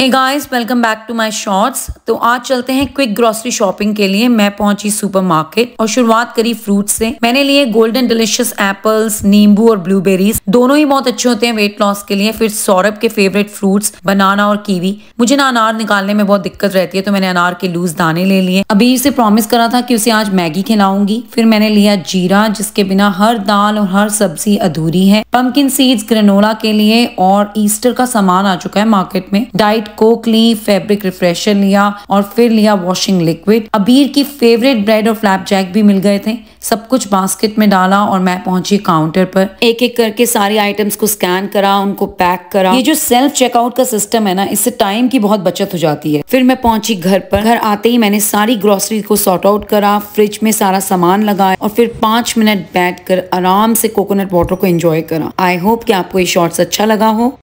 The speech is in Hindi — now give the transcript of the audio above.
hey guys welcome back to my shorts तो आज चलते हैं क्विक ग्रोसरी शॉपिंग के लिए मैं पहुंची सुपरमार्केट और शुरुआत करी फ्रूट से मैंने लिए गोल्डन डिलिशियस एप्पल्स नींबू और ब्लूबेरीज दोनों ही बहुत अच्छे होते हैं वेट लॉस के लिए फिर सौरभ के फेवरेट फ्रूट्स बनाना और कीवी मुझे ना अनार निकालने में बहुत दिक्कत रहती है तो मैंने अनार के लूज दाने ले लिए अभी उसे प्रॉमिस करा था की उसे आज मैगी खिलाऊंगी फिर मैंने लिया जीरा जिसके बिना हर दाल और हर सब्जी अधूरी है पम्पकिन सीड्स ग्रेनोला के लिए और ईस्टर का सामान आ चुका है मार्केट में डाइट वाइट कोक ली फैब्रिक रिफ्रेशर लिया और फिर लिया वॉशिंग लिक्विड अबीर की फेवरेट ब्रेड और फ्लैप जैक भी मिल गए थे सब कुछ बास्केट में डाला और मैं पहुंची काउंटर पर एक एक करके सारी आइटम्स को स्कैन करा उनको पैक करा ये जो सेल्फ चेकआउट का सिस्टम है ना इससे टाइम की बहुत बचत हो जाती है फिर मैं पहुंची घर पर घर आते ही मैंने सारी ग्रोसरी को सॉर्ट आउट करा फ्रिज में सारा सामान लगाया और फिर पांच मिनट बैठ कर आराम से कोकोनट वाटर को एंजॉय करा आई होप की आपको ये शॉर्ट्स अच्छा लगा हो